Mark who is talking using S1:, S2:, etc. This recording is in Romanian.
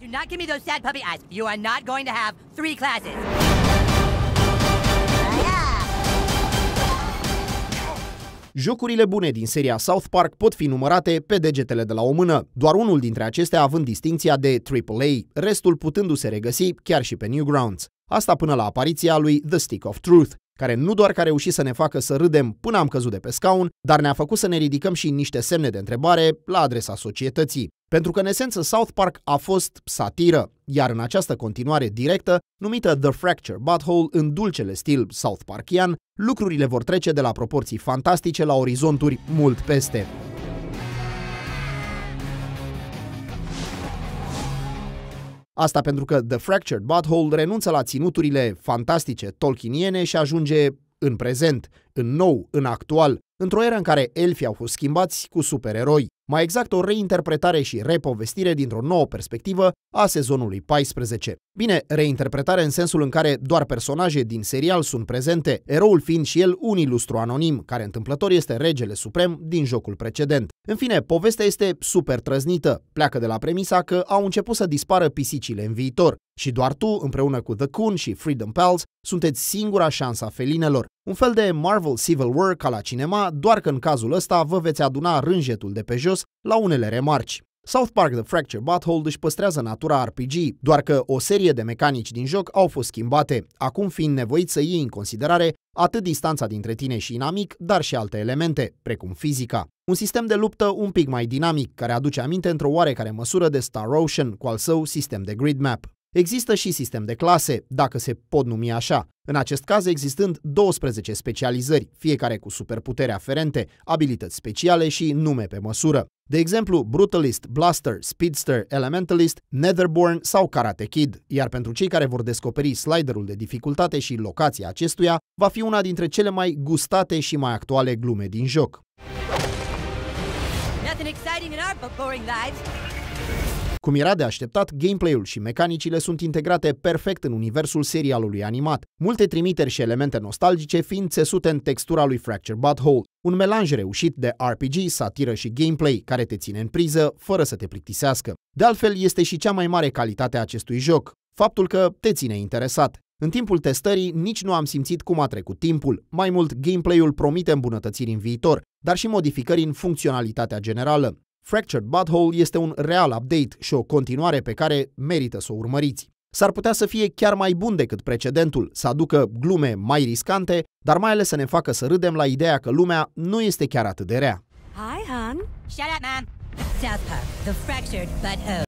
S1: Do not give me those sad puppy eyes. You are not going to have three classes. Jocurile bune din seria South Park pot fi numărate pe degetele de la o mână, doar unul dintre acestea având distinția de AAA, restul putându-se regăsi chiar și pe Newgrounds. Asta până la apariția lui The Stick of Truth, care nu doar că a reușit să ne facă să râdem până am căzut de pe scaun, dar ne-a făcut să ne ridicăm și niște semne de întrebare la adresa societății. Pentru că, în esență, South Park a fost satiră, iar în această continuare directă, numită The Fracture Butthole, în dulcele stil South Parkian, lucrurile vor trece de la proporții fantastice la orizonturi mult peste. Asta pentru că The Fractured Butthole renunță la ținuturile fantastice tolkieniene și ajunge în prezent în nou, în actual, într-o era în care elfii au fost schimbați cu supereroi, mai exact o reinterpretare și repovestire dintr-o nouă perspectivă a sezonului 14. Bine, reinterpretare în sensul în care doar personaje din serial sunt prezente, eroul fiind și el un ilustru anonim, care întâmplător este regele suprem din jocul precedent. În fine, povestea este super trăznită, pleacă de la premisa că au început să dispară pisicile în viitor și doar tu, împreună cu The Coon și Freedom Pals, sunteți singura șansa felinelor. Un fel de Marvel Civil War ca la cinema, doar că în cazul ăsta vă veți aduna rânjetul de pe jos la unele remarci. South Park The Fracture Butthole își păstrează natura RPG, doar că o serie de mecanici din joc au fost schimbate, acum fiind nevoit să iei în considerare atât distanța dintre tine și inamic, dar și alte elemente, precum fizica. Un sistem de luptă un pic mai dinamic, care aduce aminte într-o oarecare măsură de Star Ocean cu al său sistem de grid map. Există și sistem de clase, dacă se pot numi așa, în acest caz existând 12 specializări, fiecare cu superputere aferente, abilități speciale și nume pe măsură. De exemplu, Brutalist, Blaster, Speedster, Elementalist, Netherborn sau Karate Kid, iar pentru cei care vor descoperi sliderul de dificultate și locația acestuia, va fi una dintre cele mai gustate și mai actuale glume din joc. Cum era de așteptat, gameplay-ul și mecanicile sunt integrate perfect în universul serialului animat, multe trimiteri și elemente nostalgice fiind țesute în textura lui Fracture Butthole, un melanj reușit de RPG, satiră și gameplay care te ține în priză fără să te plictisească. De altfel, este și cea mai mare calitate a acestui joc, faptul că te ține interesat. În timpul testării nici nu am simțit cum a trecut timpul, mai mult gameplay-ul promite îmbunătățiri în viitor, dar și modificări în funcționalitatea generală. Fractured Butthole este un real update și o continuare pe care merită să o urmăriți. S-ar putea să fie chiar mai bun decât precedentul, să aducă glume mai riscante, dar mai ales să ne facă să râdem la ideea că lumea nu este chiar atât de rea. Hi, hon. Shut up, man. South Park, The Fractured Butthole.